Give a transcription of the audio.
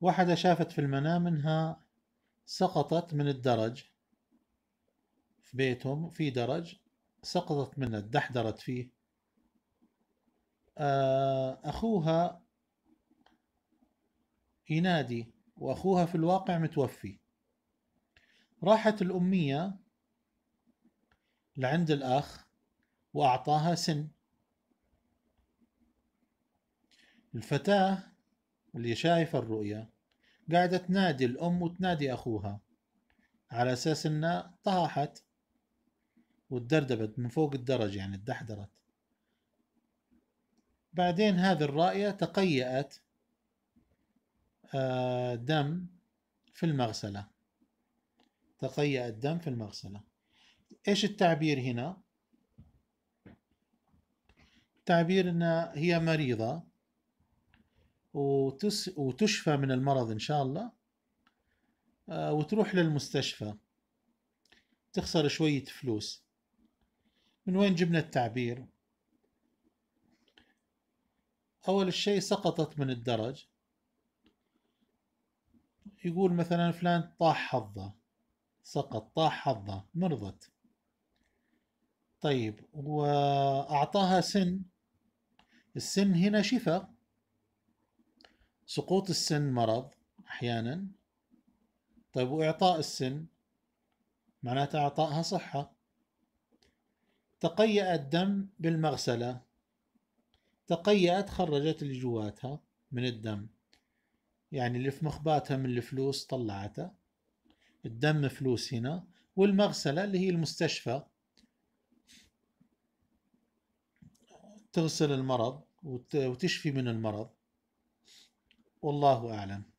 وحدة شافت في المنام انها سقطت من الدرج في بيتهم في درج سقطت منه دحدرت فيه آه، أخوها ينادي وأخوها في الواقع متوفي راحت الأمية لعند الأخ وأعطاها سن الفتاة اللي شايفة الرؤية قاعدة تنادي الأم وتنادي أخوها على أساس إنها طاحت وتدردبت من فوق الدرج يعني تدحدرت بعدين هذه الرائية تقيأت آه، دم في المغسلة تقيأ الدم في المغسلة ايش التعبير هنا تعبير انها هي مريضة وتس وتشفى من المرض إن شاء الله آه، وتروح للمستشفى تخسر شوية فلوس من وين جبنا التعبير أول شيء سقطت من الدرج يقول مثلا فلان طاح حظه سقط طاح حظه مرضت طيب وأعطاها سن السن هنا شفاء سقوط السن مرض احيانا طيب واعطاء السن معناته اعطائها صحه تقيأ الدم بالمغسله تقيأت خرجت اللي جواتها من الدم يعني اللي في مخباتها من الفلوس طلعته الدم فلوس هنا والمغسله اللي هي المستشفى تغسل المرض وتشفي من المرض والله أعلم